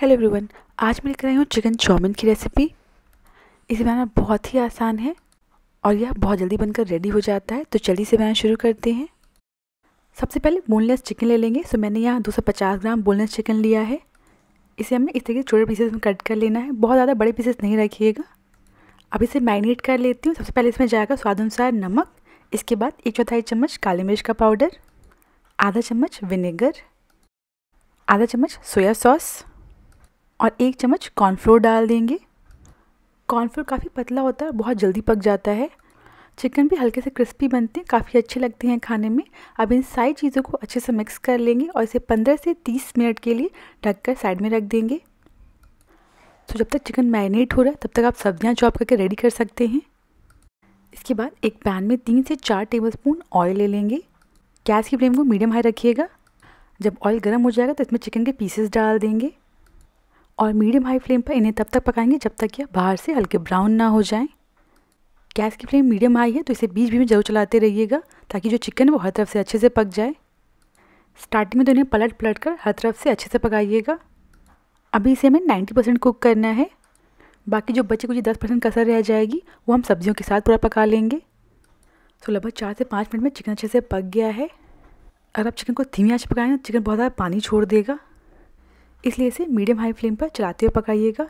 hello everyone आज मैं लेकर आई हूँ चिकन चाउमिन की रेसिपी इसे बनाना बहुत ही आसान है और यह बहुत जल्दी बनकर रेडी हो जाता है तो जल्दी से बनाना शुरू करते हैं सबसे पहले बोनलेस चिकन ले लेंगे सो मैंने यहाँ 250 ग्राम बोनलेस चिकन लिया है इसे हमें इस तरीके से छोटे पीसेस में कट कर लेना है बहुत ज़्यादा बड़े पीसेस नहीं रखिएगा अब इसे मैरिनेट कर लेती हूँ सबसे पहले इसमें जाएगा स्वाद अनुसार नमक इसके बाद एक चौथाई चम्मच काली मिर्च का पाउडर आधा चम्मच विनेगर आधा चम्मच सोया सॉस और एक चम्मच कॉर्नफ्लोर डाल देंगे कॉर्नफ्लोर काफ़ी पतला होता है बहुत जल्दी पक जाता है चिकन भी हल्के से क्रिस्पी बनते हैं काफ़ी अच्छे लगते हैं खाने में अब इन सारी चीज़ों को अच्छे से मिक्स कर लेंगे और इसे 15 से 30 मिनट के लिए ढक कर साइड में रख देंगे तो जब तक चिकन मैरिनेट हो रहा है तब तक आप सब्जियां चॉप करके रेडी कर सकते हैं इसके बाद एक पैन में तीन से चार टेबल स्पून ऑयल ले लेंगे गैस की फ्लेम को मीडियम हाई रखिएगा जब ऑयल गर्म हो जाएगा तो इसमें चिकन के पीसेस डाल देंगे और मीडियम हाई फ्लेम पर इन्हें तब तक पकाएंगे जब तक ये बाहर से हल्के ब्राउन ना हो जाएं गैस की फ्लेम मीडियम हाई है तो इसे बीच बीच में जरूर चलाते रहिएगा ताकि जो चिकन है वो हर तरफ से अच्छे से पक जाए स्टार्टिंग में तो इन्हें पलट पलट कर हर तरफ से अच्छे से पकाइएगा अभी इसे हमें नाइन्टी परसेंट कुक करना है बाकी जो बचे कुछ दस परसेंट कसर रह जाएगी वो हम सब्जियों के साथ पूरा पका लेंगे तो लगभग चार से पाँच मिनट में चिकन अच्छे से पक गया है अगर आप चिकन को धीमी आँच पकाएं तो चिकन बहुत ज़्यादा पानी छोड़ देगा इसलिए इसे मीडियम हाई फ्लेम पर चलाते हुए पकाइएगा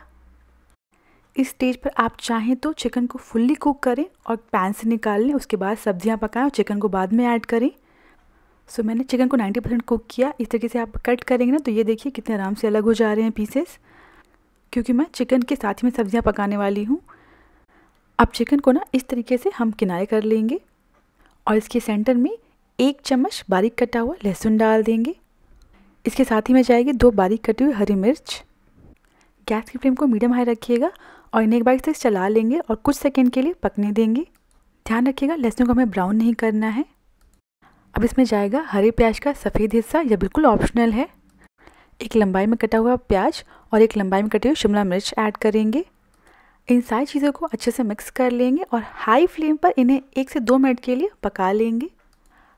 इस स्टेज पर आप चाहें तो चिकन को फुल्ली कुक करें और पैन से निकाल लें उसके बाद सब्जियां पकाएं और चिकन को बाद में ऐड करें सो so, मैंने चिकन को 90 परसेंट कुक किया इस तरीके से आप कट करेंगे ना तो ये देखिए कितने आराम से अलग हो जा रहे हैं पीसेस क्योंकि मैं चिकन के साथ ही में सब्जियां पकाने वाली हूँ अब चिकन को ना इस तरीके से हम किनारे कर लेंगे और इसके सेंटर में एक चम्मच बारीक कटा हुआ लहसुन डाल देंगे इसके साथ ही में जाएगी दो बारीक कटी हुई हरी मिर्च गैस की फ्लेम को मीडियम हाई रखिएगा और इन्हें एक बार से चला लेंगे और कुछ सेकेंड के लिए पकने देंगे ध्यान रखिएगा लहसुन को हमें ब्राउन नहीं करना है अब इसमें जाएगा हरे प्याज का सफ़ेद हिस्सा यह बिल्कुल ऑप्शनल है एक लंबाई में कटा हुआ प्याज और एक लंबाई में कटी हुई शिमला मिर्च ऐड करेंगे इन सारी चीज़ों को अच्छे से मिक्स कर लेंगे और हाई फ्लेम पर इन्हें एक से दो मिनट के लिए पका लेंगे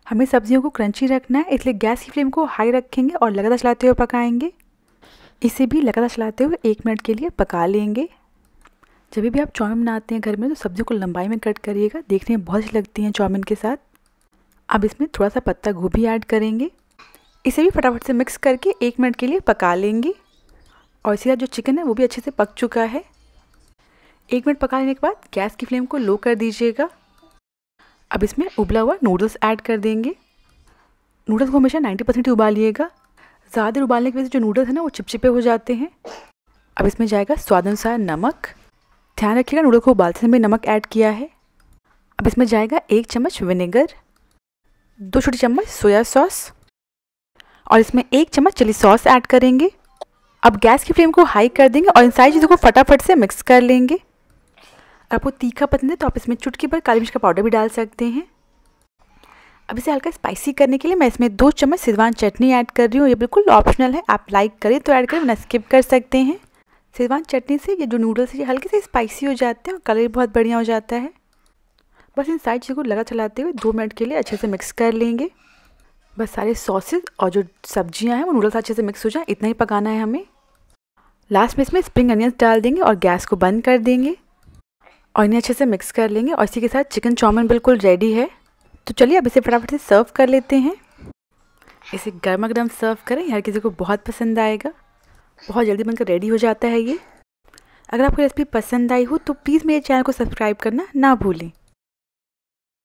हमें सब्जियों को क्रंची रखना है इसलिए गैस की फ्लेम को हाई रखेंगे और लगातार चलाते हुए पकाएंगे इसे भी लगातार चलाते हुए एक मिनट के लिए पका लेंगे जब भी आप चाउमिन बनाते हैं घर में तो सब्जियों को लंबाई में कट करिएगा देखने में बहुत अच्छी लगती हैं चाउमिन के साथ अब इसमें थोड़ा सा पत्ता गोभी ऐड करेंगे इसे भी फटाफट से मिक्स करके एक मिनट के लिए पका लेंगे और इसी जो चिकन है वो भी अच्छे से पक चुका है एक मिनट पका लेने के बाद गैस की फ्लेम को लो कर दीजिएगा अब इसमें उबला हुआ नूडल्स ऐड कर देंगे नूडल्स को हमेशा 90 परसेंट ही उबालिएगा ज़्यादा उबालने की वजह से जो नूडल्स हैं ना वो चिपचिपे हो जाते हैं अब इसमें जाएगा स्वाद अनुसार नमक ध्यान रखिएगा नूडल को उबालते समय नमक ऐड किया है अब इसमें जाएगा एक चम्मच विनेगर दो छोटी चम्मच सोया सॉस और इसमें एक चम्मच चिली सॉस ऐड करेंगे अब गैस की फ्लेम को हाई कर देंगे और इन सारी चीज़ों को फटाफट से मिक्स कर लेंगे आपको तीखा पसंद है तो आप इसमें चुटकी भर काली मिर्च का पाउडर भी डाल सकते हैं अब इसे हल्का स्पाइसी करने के लिए मैं इसमें दो चम्मच सिजवान चटनी ऐड कर रही हूँ ये बिल्कुल ऑप्शनल है आप लाइक करें तो ऐड करें वरना स्किप कर सकते हैं सिजवान चटनी से ये जो नूडल्स है ये हल्के से स्पाइसी हो जाते हैं और कलर भी बहुत बढ़िया हो जाता है बस इन सारी चीज़ों को लगा चलाते हुए दो मिनट के लिए अच्छे से मिक्स कर लेंगे बस सारे सॉसेज और जो सब्जियाँ हैं वो नूडल्स अच्छे से मिक्स हो जाए इतना ही पकाना है हमें लास्ट में इसमें स्प्रिंग अनियंस डाल देंगे और गैस को बंद कर देंगे और इन्हें अच्छे से मिक्स कर लेंगे और इसी के साथ चिकन चाउमिन बिल्कुल रेडी है तो चलिए अब इसे फटाफट से सर्व कर लेते हैं इसे गर्मा गर्म सर्व करें हर किसी को बहुत पसंद आएगा बहुत जल्दी बनकर रेडी हो जाता है ये अगर आपको रेसिपी पसंद आई हो तो प्लीज़ मेरे चैनल को सब्सक्राइब करना ना भूलें